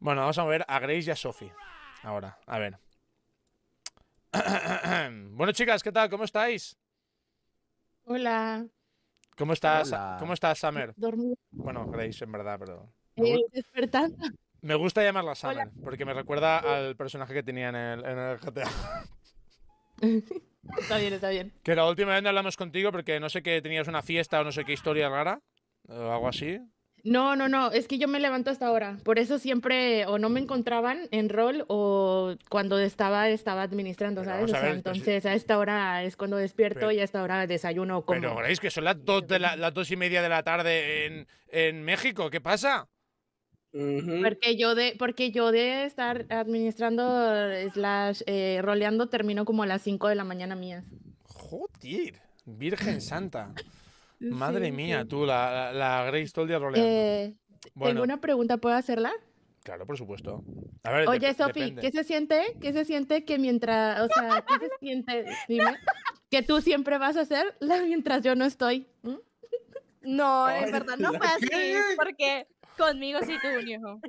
Bueno, vamos a mover a Grace y a Sophie. Ahora, a ver. bueno, chicas, ¿qué tal? ¿Cómo estáis? Hola. ¿Cómo estás? ¿Cómo estás, Summer? Bueno, Grace, en verdad, pero. Eh, despertando. Me gusta llamarla Summer, porque me recuerda al personaje que tenía en el, GTA. está bien, está bien. Que la última vez no hablamos contigo porque no sé qué tenías una fiesta o no sé qué historia rara. O algo así. No, no, no, es que yo me levanto hasta ahora. Por eso siempre o no me encontraban en rol o cuando estaba estaba administrando, ¿sabes? Pues, entonces a esta hora es cuando despierto y a esta hora desayuno como. Pero es que son las dos, de y media de la tarde en, México? ¿Qué pasa? Porque yo de, porque yo de estar administrando eh, slash eh, roleando termino como a las 5 de la mañana mías. Joder, Virgen Santa. Madre mía, tú, la, la, Grace todo el Tengo eh, una pregunta, ¿puedo hacerla? Claro, por supuesto. Oye, Sofi, ¿qué se siente? ¿Qué se siente que mientras, o sea, qué se siente, dime, que tú siempre vas a hacer la mientras yo no estoy? ¿Mm? No, es verdad no fue así, porque conmigo sí tuvo un hijo.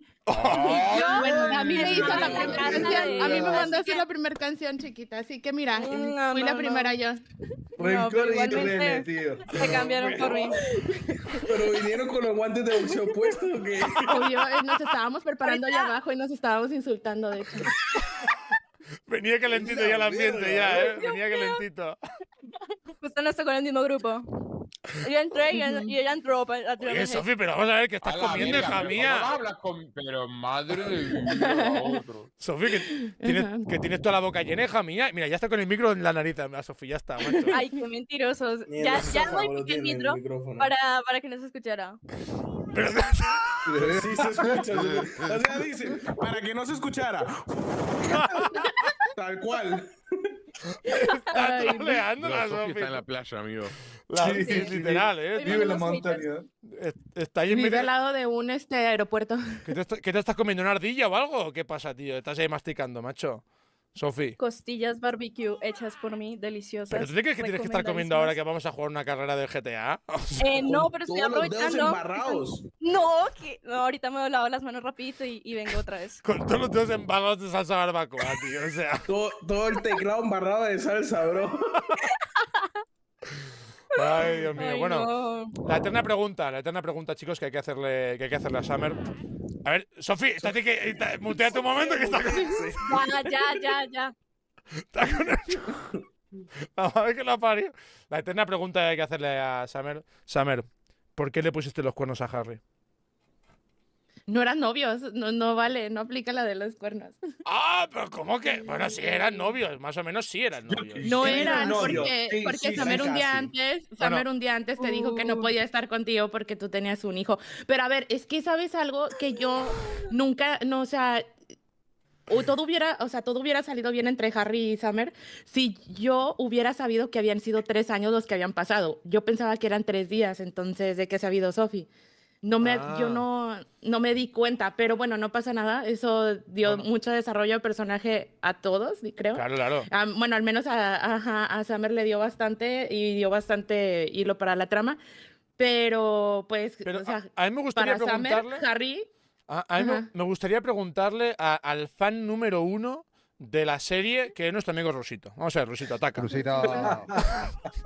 bueno, a mí me hizo la primera canción, a mí me mandó hacer la primera canción chiquita, así que mira, fui la primera yo. Rencor no, tío. Se cambiaron por mí. Pero vinieron con los guantes de boxeo puestos Obvio, eh, nos estábamos preparando allá abajo y nos estábamos insultando, de hecho. Venía calentito ya el ambiente, ya, ¿eh? Venía calentito. Justo no tocó con el mismo grupo. Yo entré y, y ella entró. Para, Oye, Sofi, pero vamos a ver que estás comiendo, hija mía. hablas con, pero madre de Sofi, que tienes, que tienes toda la boca llena, hija mía. Mira, ya está con el micro en la nariz. Sofi, ya está, macho. Ay, qué mentirosos. ya ya voy el micro para, para que no se escuchara. sí se escucha. O sea, dice, para que no se escuchara. Tal cual. Está troleando la ah, Sophie Está en la playa, amigo. sí, literal, ¿eh? Vive en la montaña. Está ahí Vive al lado de un este, aeropuerto. ¿Qué te, ¿Qué te, estás comiendo? ¿Una ardilla o algo? ¿Qué pasa, tío? Estás ahí masticando, macho. Sofi. Costillas barbecue hechas por mí, deliciosas. Pero tú crees que tienes que estar comiendo ahora que vamos a jugar una carrera de GTA. eh, no, pero estoy aprovechando. No, que, ahorita me he lavado las manos rapidito y, vengo otra vez. Con todos los dedos embarrados de salsa barbacoa, tío. O sea. todo, el teclado embarrado de salsa, bro. Ay, Dios mío. bueno, la eterna pregunta, la eterna pregunta, chicos, que hay que hacerle, que hay que hacerle a Summer. A ver, Sofía, así que muteate un momento que está. Ya, ya, ya, ya. Está con el... Vamos a ver que la parió. La eterna pregunta que hay que hacerle a Samer. Samer, ¿por qué le pusiste los cuernos a Harry? no eran novios, no, no vale, no aplica la de los cuernos. Ah, pero ¿cómo que? Bueno, sí, eran novios, más o menos sí eran novios. No eran, porque, porque Samer un día antes, Samer un día antes te dijo que no uh. podía estar contigo porque tú tenías un hijo. Pero a ver, es que sabes algo que yo nunca, no, o sea, o todo hubiera, o sea, todo hubiera salido bien entre Harry y Summer si yo hubiera sabido que habían sido tres años los que habían pasado. Yo pensaba que eran tres días, entonces, ¿de qué ha habido Sophie? No me, Yo ah. no, no me di cuenta, pero bueno, no pasa nada. Eso dio mucho desarrollo al personaje a todos, creo. Claro, claro. Ah, bueno, al menos a, a a le dio bastante y dio bastante hilo para la trama. Pero, pues, a, mí me gustaría preguntarle, Harry... A, mí me, me, gustaría preguntarle al fan número uno de la serie, que es nuestro amigo Rosito. Vamos a ver, Rosito, ataca. Rosito.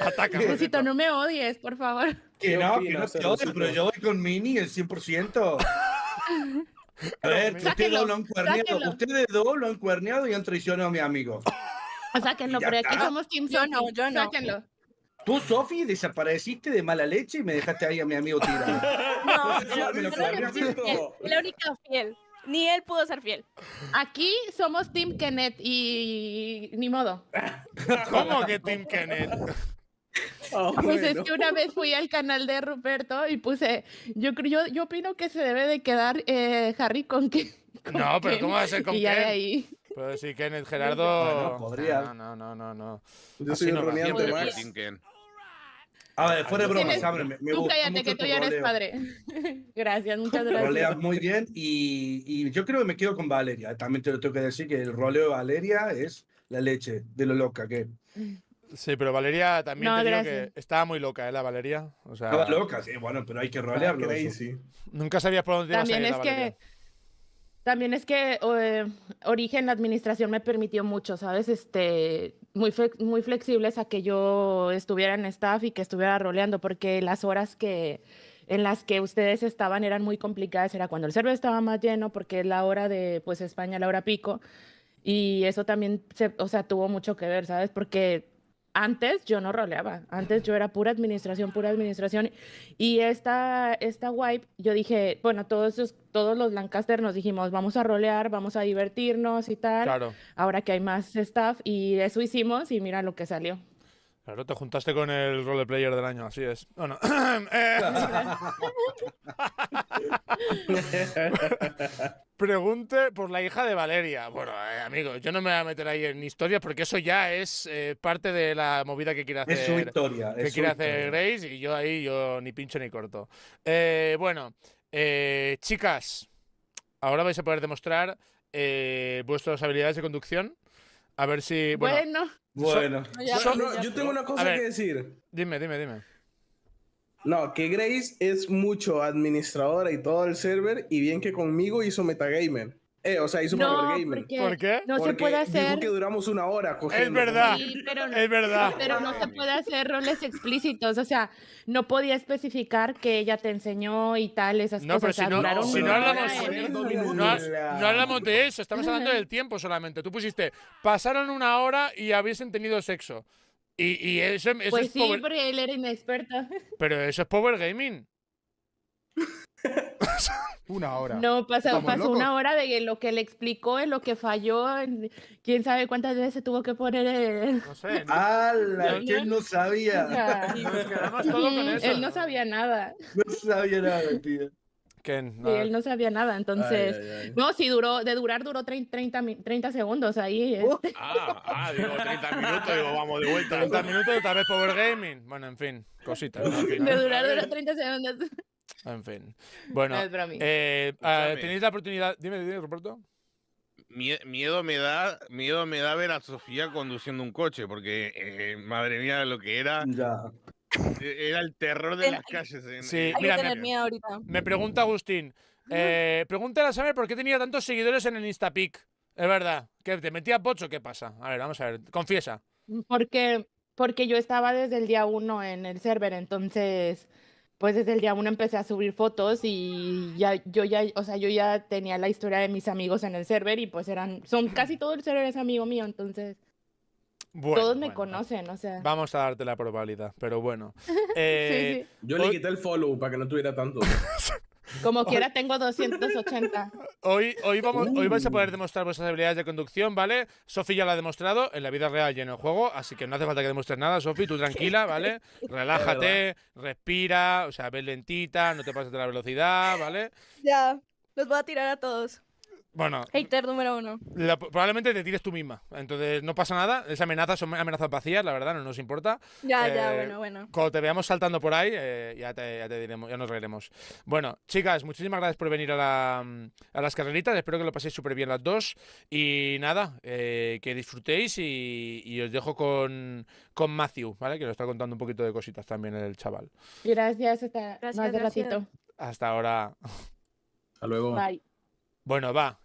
Ataca. Pues, no me odies, por favor. Que no, que no te odies pero yo voy con Mini el 100%. A ver, ustedes dos lo han cuerneado. Ustedes dos lo han y han traicionado a mi amigo. Ah, sáquenlo, pero aquí somos Team Sono. Yo no. Sáquenlo. Tú, Sofi, desapareciste de mala leche y me dejaste ahí a mi amigo tirado. No, no, la única fiel. Ni él pudo ser fiel. Aquí somos Team Kenneth y ni modo. ¿Cómo que Team Kenneth? Ah, pues bueno. es que una vez fui al canal de Ruperto y puse, yo, yo, yo opino que se debe de quedar eh, Harry con que... no, pero ¿cómo va a ser con Ken? Ahí. Pero pues sí, Ken, Gerardo... Bueno, ah, podría. No, no, no, no, no. Yo soy no roneante más. A ver, fuera de bromas, abre, me, Tú cállate, que tú ya eres padre. gracias, muchas gracias. Roleas muy bien y, y, yo creo que me quedo con Valeria. También te lo tengo que decir que el roleo de Valeria es la leche de lo loca que... Sí, pero Valeria también te digo que estaba muy loca, ¿eh? La Valeria. O sea, estaba loca, sí, bueno, pero hay que rolear, Ah, sí. Nunca sabías por dónde iba a ir, es que También es que eh, Origen, la administración me permitió mucho, ¿sabes? Este, muy, muy flexibles a que yo estuviera en staff y que estuviera roleando, porque las horas que en las que ustedes estaban eran muy complicadas, era cuando el server estaba más lleno, porque es la hora de, pues, España, la hora pico, y eso también, se, o sea, tuvo mucho que ver, ¿sabes? Porque antes yo no roleaba, antes yo era pura administración, pura administración. Y esta, esta wipe, yo dije, bueno, todos, todos los Lancaster nos dijimos, vamos a rolear, vamos a divertirnos y tal. Claro. Ahora que hay más staff y eso hicimos y mira lo que salió. Claro, te juntaste con el roleplayer del año, así es. Bueno… Eh, pregunte por la hija de Valeria. Bueno, eh, amigos, yo no me voy a meter ahí en historias porque eso ya es eh, parte de la movida que quiere hacer. Es su historia. Que quiere hacer Grace y yo ahí yo ni pincho ni corto. bueno, chicas, ahora vais a poder demostrar vuestras habilidades de conducción a ver si. Bueno. Bueno. yo tengo una cosa que decir. Dime, dime, dime. No, que Grace es mucho administradora y todo el server, y bien que conmigo hizo Metagamer. Eh, o sea, hizo un Power Gamer. ¿Por qué? No se puede hacer. Dijo que duramos una hora Es verdad. pero, es verdad. Pero no se puede hacer roles explícitos. O sea, no podía especificar que ella te enseñó y tal, esas no, cosas. Pero si no, pero si no, hablamos, no, hablamos de eso. Estamos hablando del tiempo solamente. Tú pusiste, pasaron una hora y hubiesen tenido sexo. Y, eso, pues es Power… Pues sí, porque él era inexperto. Pero eso es Power Gaming. una hora. No, pasó, una hora de lo que le explicó, en lo que falló, quién sabe cuántas veces tuvo que poner el... No sé. ¿no? ¡Hala! ¿Quién no sabía? Y nos quedamos todo con eso. Él no sabía nada. No sabía nada, tío. Ken, él no sabía nada, entonces... No, si duró, de durar duró 30, 30 segundos ahí. Uh, ah, ah, digo, 30 minutos, digo, vamos de vuelta. 30 minutos, tal vez Power Gaming. Bueno, en fin, cositas. De durar duró 30 segundos. En fin. Bueno, eh, ah, tenéis la oportunidad. Dime, dime, Roberto. Miedo me da, miedo me da ver a Sofía conduciendo un coche, porque eh, madre mía lo que era. E-, era el terror de las calles. sí, hay que tener miedo ahorita. Me pregunta Agustín. Eh, pregúntale a Samer por qué tenía tantos seguidores en el Instapic. Es verdad. ¿Que ¿Te metía pocho? ¿Qué pasa? A ver, vamos a ver. Confiesa. Porque, porque yo estaba desde el día uno en el server, entonces pues desde el día uno empecé a subir fotos y ya yo ya, o sea, yo ya tenía la historia de mis amigos en el server y pues eran, son casi todo el server es amigo mío, entonces bueno, todos me conocen, o sea. Vamos a darte la probabilidad, pero bueno. Eh, yo le quité el follow para que no tuviera tanto. Como quiera, tengo 280. Hoy, hoy, vamos, hoy vais a uh. poder demostrar vuestras habilidades de conducción, ¿vale? Sofi ya lo ha demostrado en la vida real y en el juego, así que no hace falta que demuestres nada, Sofi. Tú tranquila, ¿vale? Relájate, respira, o sea, ves lentita, no te pases de la velocidad, ¿vale? Ya, los voy a tirar a todos. Bueno. Hater número uno. probablemente te tires tú misma. Entonces no pasa nada. Esas amenazas son amenazas vacías, la verdad, no nos importa. Ya, ya, eh, bueno, bueno. Cuando te veamos saltando por ahí, eh, ya, te, diremos, ya nos reiremos. Bueno, chicas, muchísimas gracias por venir a, las carreritas. Espero que lo paséis súper bien las dos. Y nada, eh, que disfrutéis y, os dejo con, con Matthew, ¿vale? Que lo está contando un poquito de cositas también el chaval. Gracias, hasta gracias, más de ratito. Hasta ahora. Hasta luego. Bye. Bueno, va,